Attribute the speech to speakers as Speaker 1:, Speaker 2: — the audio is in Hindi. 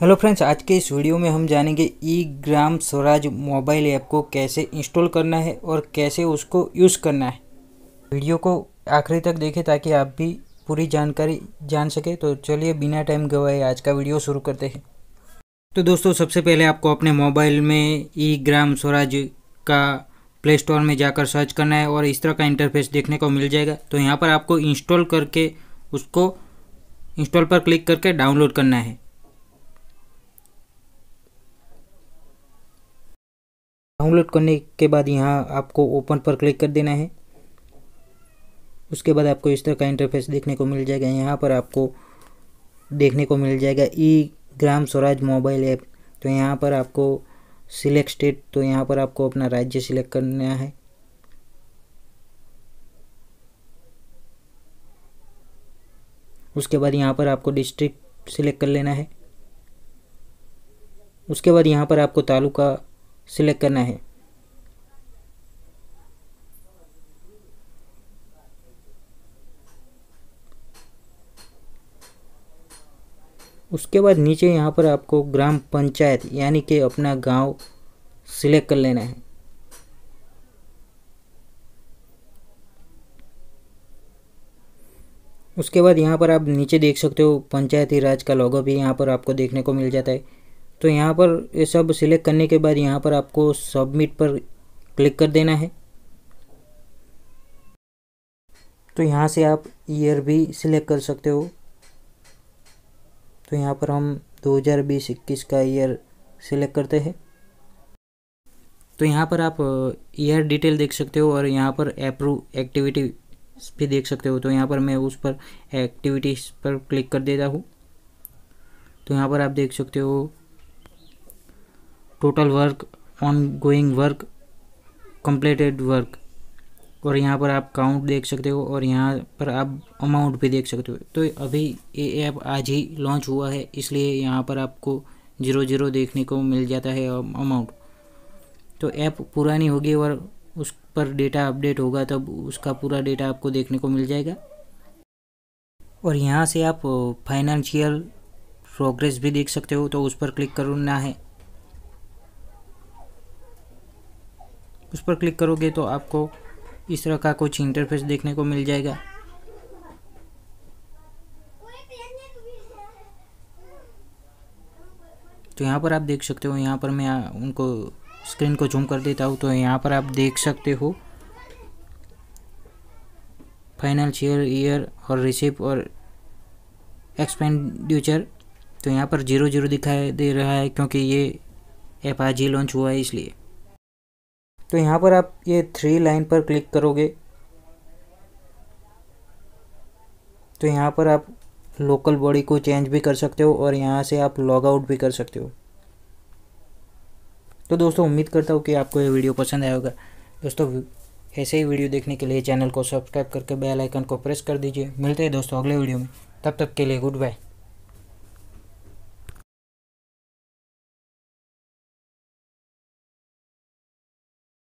Speaker 1: हेलो फ्रेंड्स आज के इस वीडियो में हम जानेंगे e Gram Swaraj mobile app को कैसे इंस्टॉल करना है और कैसे उसको यूज़ करना है वीडियो को आखिरी तक देखें ताकि आप भी पूरी जानकारी जान सके तो चलिए बिना टाइम गवाए आज का वीडियो शुरू करते हैं तो दोस्तों सबसे पहले आपको अपने मोबाइल में ई ग्राम स्वराज का प्ले स्टोर में जाकर सर्च करना है और इस तरह का इंटरफेस देखने को मिल जाएगा तो यहाँ पर आपको इंस्टॉल करके उसको इंस्टॉल पर क्लिक करके डाउनलोड करना है डाउनलोड करने के बाद यहाँ आपको ओपन पर क्लिक कर देना है उसके बाद आपको इस तरह का इंटरफेस देखने को मिल जाएगा यहाँ पर आपको देखने को मिल जाएगा e Gram Swaraj mobile app तो यहाँ पर आपको सिलेक्ट स्टेट तो यहाँ पर आपको अपना राज्य सिलेक्ट करना है उसके बाद यहाँ पर आपको डिस्ट्रिक्ट सिलेक्ट कर लेना है उसके बाद यहाँ पर आपको तालुका सिलेक्ट करना है उसके बाद नीचे यहाँ पर आपको ग्राम पंचायत यानी कि अपना गांव सिलेक्ट कर लेना है उसके बाद यहाँ पर आप नीचे देख सकते हो पंचायती राज का लोगो भी यहाँ पर आपको देखने को मिल जाता है तो यहाँ पर ये सब सिलेक्ट करने के बाद यहाँ पर आपको सबमिट पर क्लिक कर देना है तो यहाँ से आप ईयर भी सिलेक्ट कर सकते हो तो यहाँ पर हम बीस इक्कीस का ईयर सिलेक्ट करते हैं तो यहाँ पर आप ईयर uh, डिटेल देख सकते हो और यहाँ पर अप्रूव एक्टिविटी भी देख सकते हो तो यहाँ पर मैं उस पर एक्टिविटीज़ पर क्लिक कर देता हूँ तो यहाँ पर आप देख सकते हो total work ongoing work completed work और यहाँ पर आप काउंट देख सकते हो और यहाँ पर आप अमाउंट भी देख सकते हो तो अभी ये ऐप आज ही लॉन्च हुआ है इसलिए यहाँ पर आपको ज़ीरो ज़ीरो देखने को मिल जाता है अमाउंट तो ऐप पुरानी होगी और उस पर डेटा अपडेट होगा तब उसका पूरा डेटा आपको देखने को मिल जाएगा और यहाँ से आप फाइनेंशियल प्रोग्रेस भी देख सकते हो तो उस पर क्लिक करना है उस पर क्लिक करोगे तो आपको इस तरह का कुछ इंटरफेस देखने को मिल जाएगा तो यहाँ पर आप देख सकते हो यहाँ पर मैं उनको स्क्रीन को जूम कर देता हूँ तो यहाँ पर आप देख सकते हो फाइनेंशियल ईयर और रिसिप और एक्सपेंडिचर तो यहाँ पर जीरो जीरो दिखाई दे रहा है क्योंकि ये ऐप आज ही लॉन्च हुआ है इसलिए तो यहाँ पर आप ये थ्री लाइन पर क्लिक करोगे तो यहाँ पर आप लोकल बॉडी को चेंज भी कर सकते हो और यहाँ से आप लॉग आउट भी कर सकते हो तो दोस्तों उम्मीद करता हूँ कि आपको ये वीडियो पसंद आया होगा दोस्तों ऐसे ही वीडियो देखने के लिए चैनल को सब्सक्राइब करके बेल आइकन को प्रेस कर दीजिए मिलते हैं दोस्तों अगले वीडियो में तब तक के लिए गुड बाय